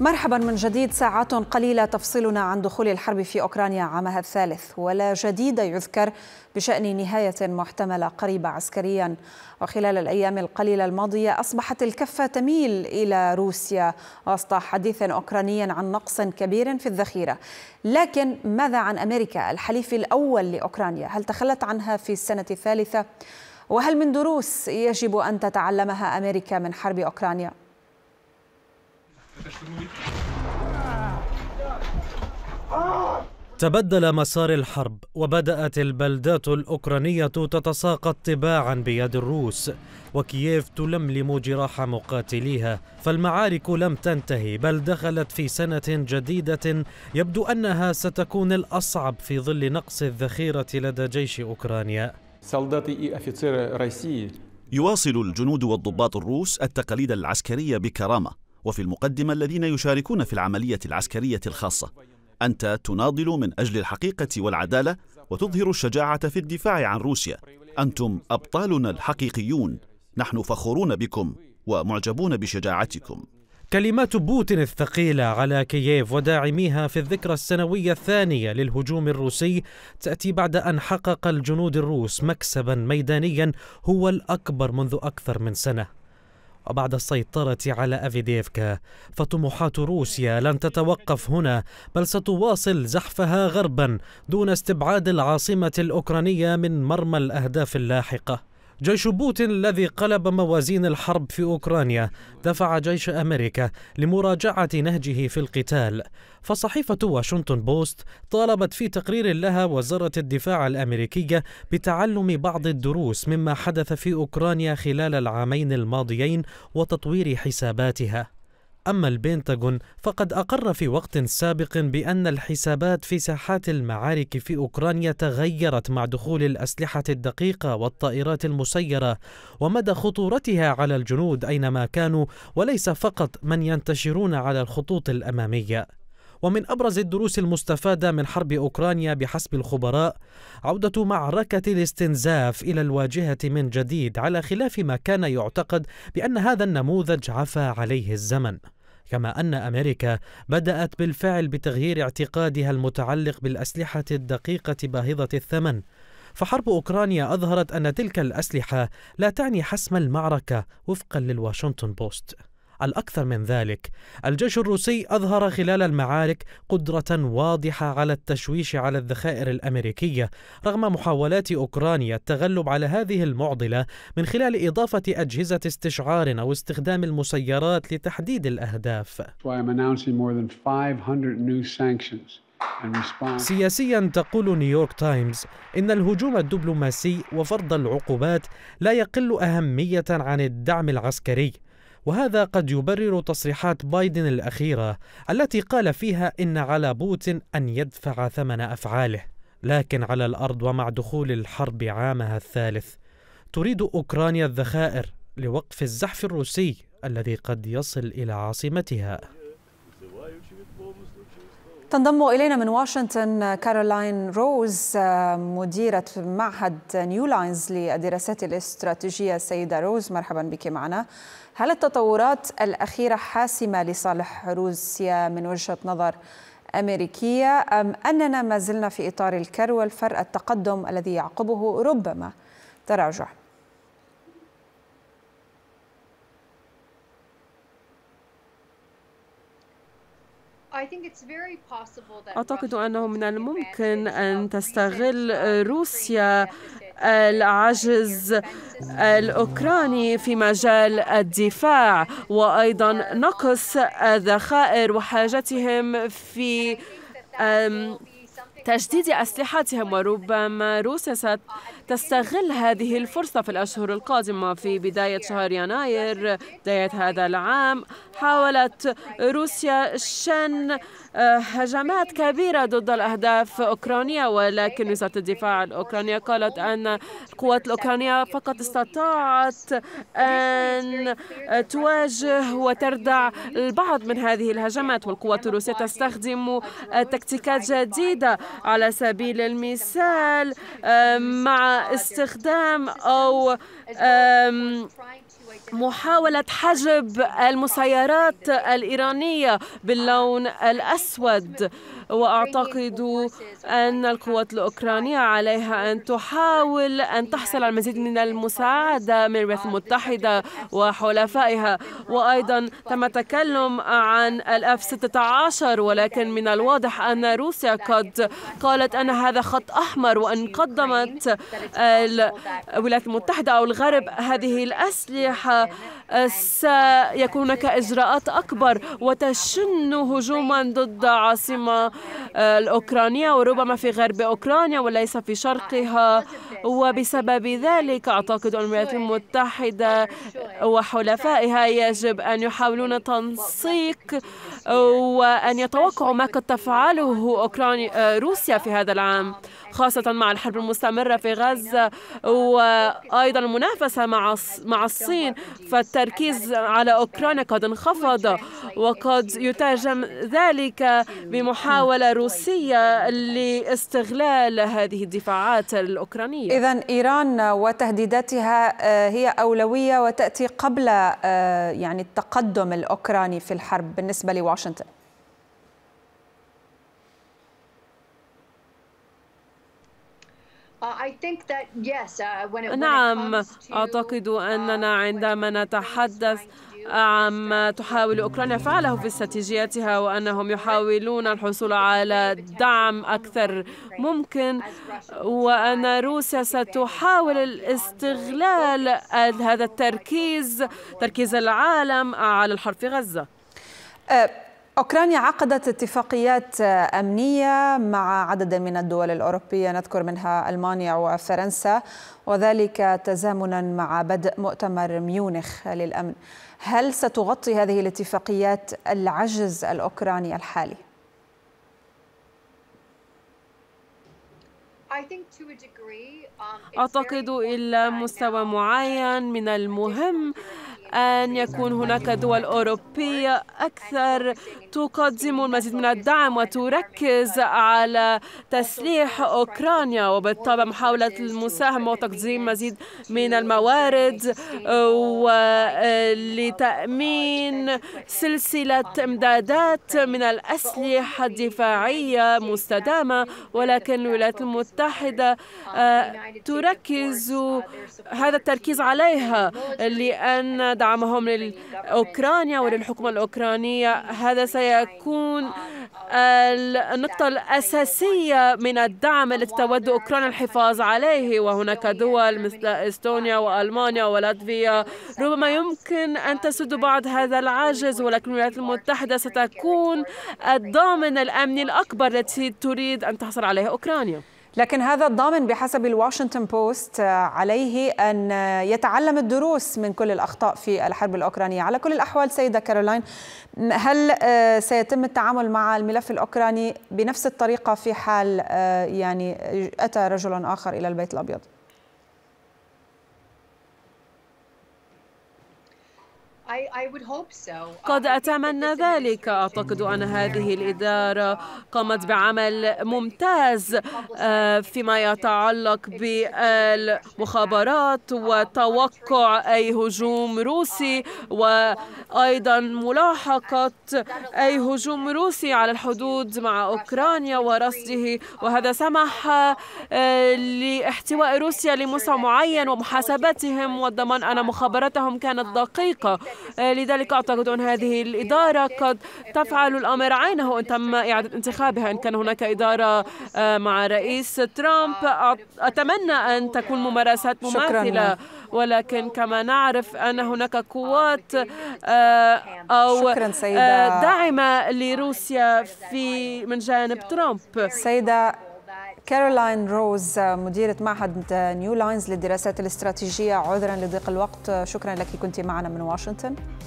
مرحبا من جديد ساعات قليلة تفصلنا عن دخول الحرب في أوكرانيا عامها الثالث ولا جديد يذكر بشأن نهاية محتملة قريبة عسكريا وخلال الأيام القليلة الماضية أصبحت الكفة تميل إلى روسيا وسط حديث أوكراني عن نقص كبير في الذخيرة لكن ماذا عن أمريكا الحليف الأول لأوكرانيا هل تخلت عنها في السنة الثالثة؟ وهل من دروس يجب أن تتعلمها أمريكا من حرب أوكرانيا؟ تبدل مسار الحرب وبدأت البلدات الأوكرانية تتساقط تباعا بيد الروس وكييف تلملم جراح مقاتليها فالمعارك لم تنتهي بل دخلت في سنة جديدة يبدو أنها ستكون الأصعب في ظل نقص الذخيرة لدى جيش أوكرانيا يواصل الجنود والضباط الروس التقاليد العسكرية بكرامة وفي المقدمة الذين يشاركون في العملية العسكرية الخاصة أنت تناضل من أجل الحقيقة والعدالة وتظهر الشجاعة في الدفاع عن روسيا أنتم أبطالنا الحقيقيون نحن فخورون بكم ومعجبون بشجاعتكم كلمات بوتين الثقيلة على كييف وداعميها في الذكرى السنوية الثانية للهجوم الروسي تأتي بعد أن حقق الجنود الروس مكسبا ميدانيا هو الأكبر منذ أكثر من سنة بعد السيطرة على أفيديفكا فطموحات روسيا لن تتوقف هنا بل ستواصل زحفها غربا دون استبعاد العاصمة الأوكرانية من مرمى الأهداف اللاحقة جيش بوتين الذي قلب موازين الحرب في أوكرانيا دفع جيش أمريكا لمراجعة نهجه في القتال فصحيفة واشنطن بوست طالبت في تقرير لها وزارة الدفاع الأمريكية بتعلم بعض الدروس مما حدث في أوكرانيا خلال العامين الماضيين وتطوير حساباتها أما البنتاغون فقد أقر في وقت سابق بأن الحسابات في ساحات المعارك في أوكرانيا تغيرت مع دخول الأسلحة الدقيقة والطائرات المسيرة ومدى خطورتها على الجنود أينما كانوا وليس فقط من ينتشرون على الخطوط الأمامية ومن أبرز الدروس المستفادة من حرب أوكرانيا بحسب الخبراء عودة معركة الاستنزاف إلى الواجهة من جديد على خلاف ما كان يعتقد بأن هذا النموذج عفى عليه الزمن كما أن أمريكا بدأت بالفعل بتغيير اعتقادها المتعلق بالأسلحة الدقيقة باهظة الثمن فحرب أوكرانيا أظهرت أن تلك الأسلحة لا تعني حسم المعركة وفقا للواشنطن بوست الأكثر من ذلك الجيش الروسي أظهر خلال المعارك قدرة واضحة على التشويش على الذخائر الأمريكية رغم محاولات أوكرانيا التغلب على هذه المعضلة من خلال إضافة أجهزة استشعار أو استخدام المسيرات لتحديد الأهداف سياسيا تقول نيويورك تايمز ان الهجوم الدبلوماسي وفرض العقوبات لا يقل اهميه عن الدعم العسكري وهذا قد يبرر تصريحات بايدن الأخيرة التي قال فيها إن على بوتين أن يدفع ثمن أفعاله لكن على الأرض ومع دخول الحرب عامها الثالث تريد أوكرانيا الذخائر لوقف الزحف الروسي الذي قد يصل إلى عاصمتها تنضم إلينا من واشنطن كارولاين روز مديرة معهد نيو لاينز للدراسات الاستراتيجية السيدة روز مرحبا بك معنا هل التطورات الأخيرة حاسمة لصالح روسيا من وجهة نظر أمريكية أم أننا ما زلنا في إطار الكر والفر التقدم الذي يعقبه ربما تراجع؟ أعتقد أنه من الممكن أن تستغل uh, روسيا العجز الأوكراني في مجال الدفاع وأيضا uh, نقص الذخائر وحاجتهم في تجديد أسلحتهم وربما روسيا ستستغل هذه الفرصة في الأشهر القادمة في بداية شهر يناير بداية هذا العام حاولت روسيا شن آه، هجمات كبيرة ضد الأهداف أوكرانيا ولكن وزارة الدفاع الأوكرانية قالت أن القوات الأوكرانية فقط استطاعت أن تواجه وتردع البعض من هذه الهجمات والقوات الروسية تستخدم تكتيكات جديدة على سبيل المثال مع استخدام أو محاولة حجب المسيرات الإيرانية باللون الأسود وأعتقد أن القوات الأوكرانية عليها أن تحاول أن تحصل على المزيد من المساعدة من الولايات المتحدة وحلفائها وأيضا تم التكلم عن الأف 16 ولكن من الواضح أن روسيا قد قالت أن هذا خط أحمر وأن قدمت الولايات المتحدة أو الغرب هذه الأسلحة سيكون هناك إجراءات أكبر وتشن هجوما ضد عاصمة آه، الأوكرانية وربما في غرب أوكرانيا وليس في شرقها وبسبب ذلك أعتقد أن الولايات المتحدة وحلفائها يجب أن يحاولون تنسيق وأن يتوقعوا ما قد تفعله أوكرانيا آه، روسيا في هذا العام خاصة مع الحرب المستمرة في غزة وأيضا المنافسة مع الصين فالتركيز على أوكرانيا قد انخفض وقد يترجم ذلك بمحاولة روسية لاستغلال هذه الدفاعات الأوكرانية إذا إيران وتهديداتها آه، هي أولوية وتأتي قبل آه، يعني التقدم الأوكراني في الحرب بالنسبة لو واشنطن uh, uh, نعم أعتقد uh, أننا عندما نتحدث عما تحاول أوكرانيا فعله في استراتيجيتها وأنهم يحاولون الحصول على دعم أكثر ممكن وأن روسيا ستحاول الاستغلال هذا التركيز تركيز العالم على الحرب في غزة آه، أوكرانيا عقدت اتفاقيات آه، أمنية مع عدد من الدول الأوروبية نذكر منها ألمانيا وفرنسا وذلك تزامنا مع بدء مؤتمر ميونخ للأمن هل ستغطي هذه الاتفاقيات العجز الأوكراني الحالي؟ um, أعتقد إلى مستوى معين من المهم أن يكون هناك دول أوروبية أكثر تقدم المزيد من الدعم وتركز على تسليح أوكرانيا وبالطبع محاولة المساهمة وتقديم مزيد من الموارد ولتأمين سلسلة إمدادات من الأسلحة الدفاعية مستدامة ولكن الولايات المتحدة آه، تركز هذا التركيز عليها لأن دعمهم لأوكرانيا وللحكومة الأوكرانية هذا سيكون النقطة الأساسية من الدعم التي تود أوكرانيا الحفاظ عليه وهناك دول مثل إستونيا وألمانيا ولاتفيا ربما يمكن أن تسد بعض هذا العجز ولكن الولايات المتحدة ستكون الضامن الأمني الأكبر التي تريد أن تحصل عليها أوكرانيا لكن هذا الضامن بحسب الواشنطن بوست آه، عليه أن آه، يتعلم الدروس من كل الأخطاء في الحرب الأوكرانية على كل الأحوال سيدة كارولاين هل آه، سيتم التعامل مع الملف الأوكراني بنفس الطريقة في حال يعني أتى رجل آخر إلى البيت الأبيض؟ قد أتمنى ذلك أعتقد أن هذه الإدارة قامت بعمل ممتاز فيما يتعلق بالمخابرات وتوقع أي هجوم روسي وأيضا ملاحقة أي هجوم روسي على الحدود مع أوكرانيا ورصده وهذا سمح لاحتواء روسيا لمستوى معين ومحاسبتهم والضمان أن مخابراتهم كانت دقيقة آه، لذلك أعتقد أن هذه الإدارة قد تفعل الأمر عينه إن تم إعادة انتخابها إن كان هناك إدارة آه، مع رئيس ترامب أتمنى أن تكون ممارسات مماثلة ولكن كما نعرف أن هناك قوات آه، أو داعمة لروسيا في من جانب ترامب سيدة كارولاين روز مديرة معهد نيو لاينز للدراسات الاستراتيجية عذرا لضيق الوقت شكرا لك كنت معنا من واشنطن